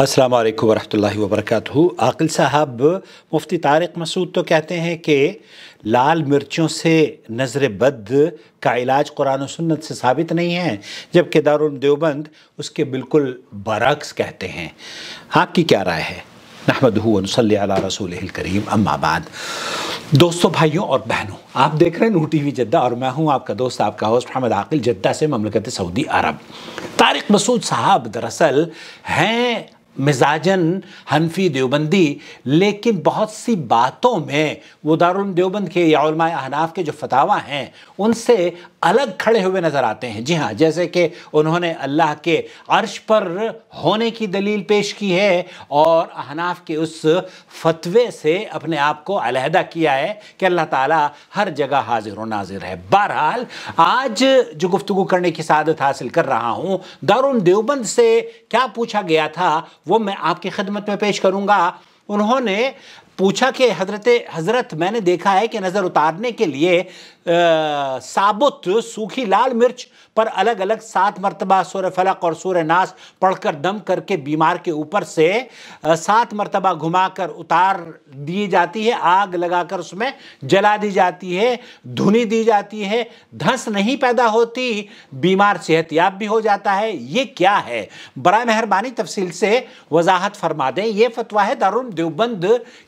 السلام علیکم ورحمۃ اللہ وبرکاتہ عاقل صاحب مفتی طارق مسعود تو کہتے ہیں کہ لال مرچوں سے نظر بد کا علاج قرآن و سنت سے ثابت نہیں ہے جبکہ کہ دیوبند اس کے بالکل برعکس کہتے ہیں آپ کی کیا رائے ہے نحمد ہو صلی علی رسول کریم اما آباد دوستو بھائیوں اور بہنوں آپ دیکھ رہے ہیں نو ٹی وی جدہ اور میں ہوں آپ کا دوست آپ کا ہوسٹ محمد عاقل جدہ سے مملکت سعودی عرب طارق مسعود صاحب دراصل ہیں مزاجن حنفی دیوبندی لیکن بہت سی باتوں میں وہ دارالعلوم دیوبند کے یا علماء احناف کے جو فتاوہ ہیں ان سے الگ کھڑے ہوئے نظر آتے ہیں جی ہاں جیسے کہ انہوں نے اللہ کے عرش پر ہونے کی دلیل پیش کی ہے اور احناف کے اس فتوے سے اپنے آپ کو علیحدہ کیا ہے کہ اللہ تعالیٰ ہر جگہ حاضر و ناظر ہے بہرحال آج جو گفتگو کرنے کی سعادت حاصل کر رہا ہوں دارالعلوم دیوبند سے کیا پوچھا گیا تھا وہ میں آپ کی خدمت میں پیش کروں گا انہوں نے پوچھا کہ حضرت حضرت میں نے دیکھا ہے کہ نظر اتارنے کے لیے ثابت سوکھی لال مرچ پر الگ الگ سات مرتبہ سورہ فلق اور سورہ ناس پڑھ کر دم کر کے بیمار کے اوپر سے سات مرتبہ گھما کر اتار دی جاتی ہے آگ لگا کر اس میں جلا دی جاتی ہے دھنی دی جاتی ہے دھنس نہیں پیدا ہوتی بیمار صحت یاب بھی ہو جاتا ہے یہ کیا ہے برائے مہربانی تفصیل سے وضاحت فرما دیں یہ فتویٰ ہے دارون دیوبند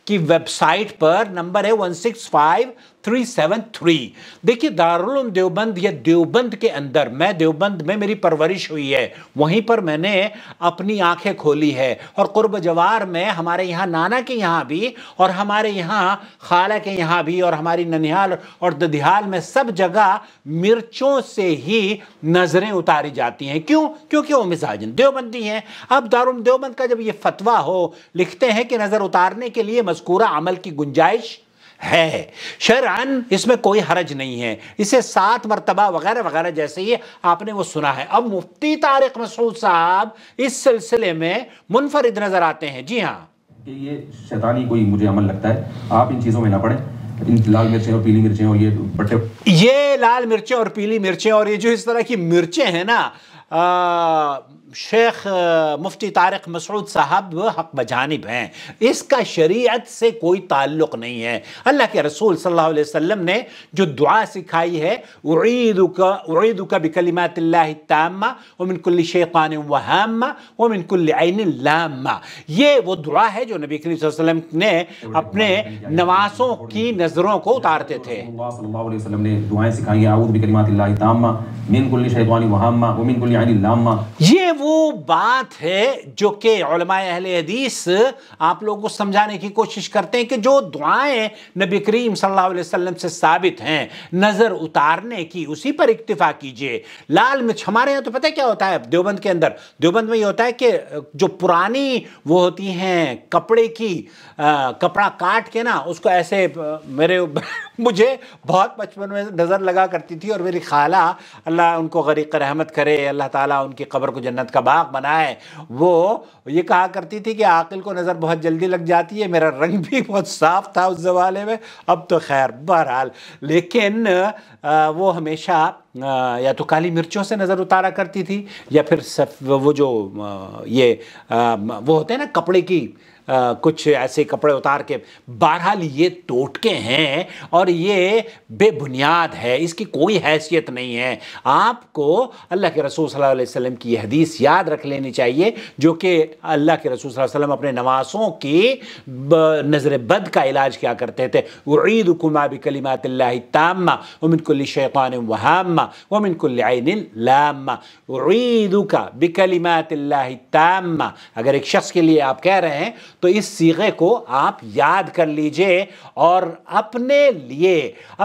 کی کی ویب سائٹ پر نمبر ہے ون سکس فائیو 373 دیکھیں تھری دیکھیے دیوبند یا دیوبند کے اندر میں دیوبند میں میری پرورش ہوئی ہے وہیں پر میں نے اپنی آنکھیں کھولی ہے اور قرب جوار میں ہمارے یہاں نانا کے یہاں بھی اور ہمارے یہاں خالہ کے یہاں بھی اور ہماری ننیال اور ددیال میں سب جگہ مرچوں سے ہی نظریں اتاری جاتی ہیں کیوں کیونکہ وہ مزاجن دیوبندی ہیں اب دارالعلوم دیوبند کا جب یہ فتویٰ ہو لکھتے ہیں کہ نظر اتارنے کے لیے مذکورہ عمل کی گنجائش ہے شرعن اس میں کوئی حرج نہیں ہے اسے سات مرتبہ وغیرہ وغیرہ جیسے آپ نے وہ سنا ہے اب مفتی تارق مسعود صاحب اس سلسلے میں منفرد نظر آتے ہیں جی ہاں یہ شیطانی کوئی مجھے عمل لگتا ہے آپ ان چیزوں میں نہ پڑھیں لال مرچیں اور پیلی مرچیں یہ لال مرچیں اور پیلی مرچیں اور یہ جو اس طرح کی مرچیں ہیں نا شیخ مفتی طارق مسعود صاحب حق بجانب ہیں اس کا شریعت سے کوئی تعلق نہیں ہے اللہ کے رسول صلی اللہ علیہ وسلم نے جو دعا سکھائی ہے اعیدک بکلمات اللہ التامہ ومن کل شیطان وہامہ ومن کل عین لامہ یہ وہ دعا ہے جو نبی کریم صلی اللہ علیہ وسلم نے اپنے نوازوں کی نظروں کو اتارتے تھے اللہ صلی اللہ علیہ وسلم نے دعائیں سکھائی ہیں اعوذ بکلمات اللہ التامہ من کل شیطان وہامہ ومن کل يعني لاما جي یہ وہ بات ہے جو کہ علماء اہل حدیث آپ لوگوں کو سمجھانے کی کوشش کرتے ہیں کہ جو دعائیں نبی کریم صلی اللہ علیہ وسلم سے ثابت ہیں نظر اتارنے کی اسی پر اکتفا کیجئے لال مچ ہمارے یہاں تو پتہ کیا ہوتا ہے دیوبند کے اندر دیوبند میں یہ ہوتا ہے کہ جو پرانی وہ ہوتی ہیں کپڑے کی کپڑا کاٹ کے نا اس کو ایسے میرے مجھے بہت بچپن میں نظر لگا کرتی تھی اور میری خالہ اللہ ان کو غریق رحمت کرے اللہ تعالیٰ ان کی قبر کو جن جنت کا باغ بنائے وہ یہ کہا کرتی تھی کہ عاقل کو نظر بہت جلدی لگ جاتی ہے میرا رنگ بھی بہت صاف تھا اس زمانے میں اب تو خیر بہرحال لیکن وہ ہمیشہ یا تو کالی مرچوں سے نظر اتارا کرتی تھی یا پھر وہ جو یہ وہ ہوتے ہیں نا کپڑے کی کچھ ایسے کپڑے اتار کے یہ ٹوٹکے ہیں اور یہ بے بنیاد ہے اس کی کوئی حیثیت نہیں ہے آپ کو اللہ کے رسول صلی اللہ علیہ وسلم کی یہ حدیث یاد رکھ لینی چاہیے جو کہ اللہ کے رسول صلی اللہ علیہ وسلم اپنے نواسوں کی نظر بد کا علاج کیا کرتے تھے عید کما آبی کلیمات اللّہ تامّہ امت کلی شیطان وہامہ ومن كل عين لامة عيدك بكلمات الله التامة اگر ایک شخص کے لئے آپ کہہ رہے ہیں تو اس سیغے کو آپ یاد کر لیجئے اور اپنے لئے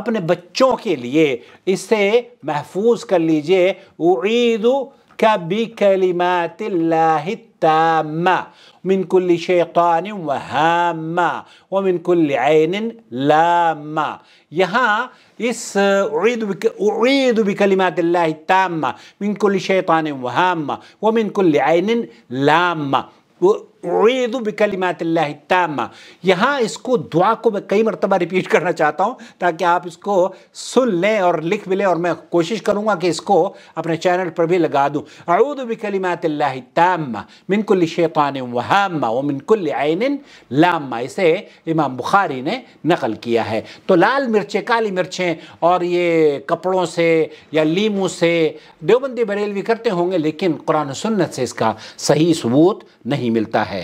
اپنے بچوں کے لئے اسے محفوظ کر لیجئے عیدك بكلمات الله التامة تامة من كل شيطان وهامة ومن كل عين لامة يها إس أعيد, بك أعيد بكلمات الله التامة من كل شيطان وهامة ومن كل عين لامة بکلمات اللہ تامہ یہاں اس کو دعا کو میں کئی مرتبہ ریپیٹ کرنا چاہتا ہوں تاکہ آپ اس کو سن لیں اور لکھ بھی لیں اور میں کوشش کروں گا کہ اس کو اپنے چینل پر بھی لگا دوں اعوذ بکلمات اللہ تامہ من کل شیطان وہامہ ومن کل عین لامہ اسے امام بخاری نے نقل کیا ہے تو لال مرچیں کالی مرچیں اور یہ کپڑوں سے یا لیمو سے دیوبندی بریلوی کرتے ہوں گے لیکن قرآن و سنت سے اس کا صحیح ثبوت نہیں ملتا ہے